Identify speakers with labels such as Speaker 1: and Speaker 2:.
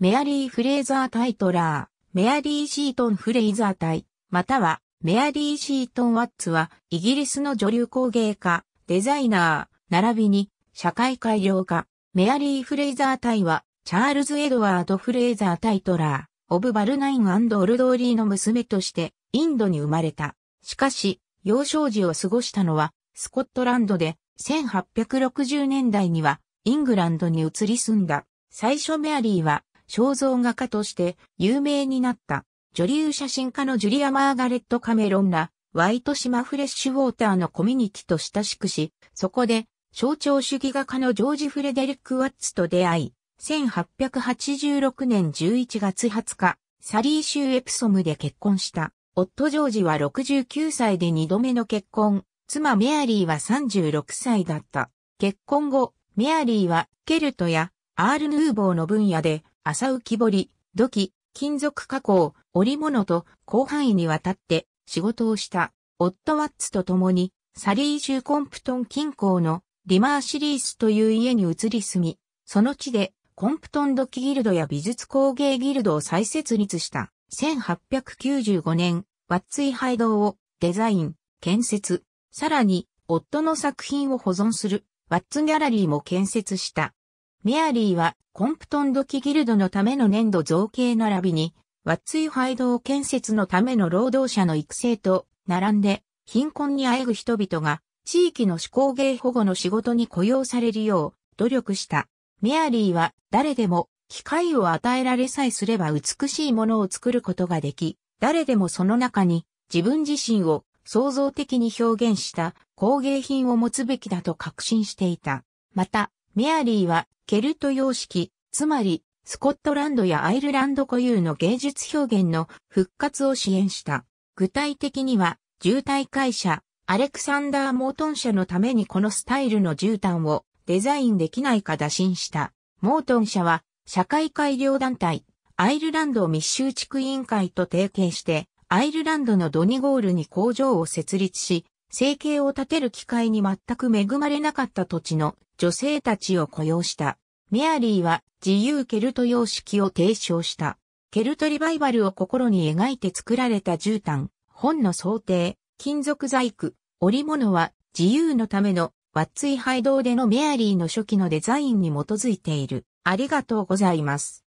Speaker 1: メアリー・フレイザー・タイトラー、メアリー・シートン・フレイザー隊、またはメアリー・シートン・ワッツは、イギリスの女流工芸家、デザイナー、並びに社会改良家、メアリー・フレイザー隊は、チャールズ・エドワード・フレイザー・タイトラー、オブ・バルナイン・オルドーリーの娘として、インドに生まれた。しかし、幼少時を過ごしたのは、スコットランドで、1860年代には、イングランドに移り住んだ。最初メアリーは、肖像画家として有名になった、女流写真家のジュリア・マーガレット・カメロンら、ワイト島フレッシュウォーターのコミュニティと親しくし、そこで象徴主義画家のジョージ・フレデリック・ワッツと出会い、1886年11月20日、サリー州エプソムで結婚した。夫ジョージは69歳で2度目の結婚、妻メアリーは36歳だった。結婚後、メアリーはケルトやアール・ヌーボーの分野で朝浮き彫り、土器、金属加工、織物と広範囲にわたって仕事をした、オットワッツと共に、サリー州コンプトン近郊のリマーシリースという家に移り住み、その地でコンプトン土器ギルドや美術工芸ギルドを再設立した。1895年、ワッツイハイドをデザイン、建設、さらに夫の作品を保存するワッツギャラリーも建設した。メアリーはコンプトン土器ギルドのための粘土造形並びに、ワッツイド道建設のための労働者の育成と、並んで、貧困にあえぐ人々が、地域の手工芸保護の仕事に雇用されるよう、努力した。メアリーは、誰でも、機会を与えられさえすれば美しいものを作ることができ、誰でもその中に、自分自身を創造的に表現した工芸品を持つべきだと確信していた。また、メアリーはケルト様式、つまりスコットランドやアイルランド固有の芸術表現の復活を支援した。具体的には、渋滞会社、アレクサンダー・モートン社のためにこのスタイルの絨毯をデザインできないか打診した。モートン社は、社会改良団体、アイルランド密集地区委員会と提携して、アイルランドのドニゴールに工場を設立し、生計を立てる機会に全く恵まれなかった土地の女性たちを雇用した。メアリーは自由ケルト様式を提唱した。ケルトリバイバルを心に描いて作られた絨毯、本の想定、金属細工、織物は自由のためのワッツイハイでのメアリーの初期のデザインに基づいている。ありがとうございます。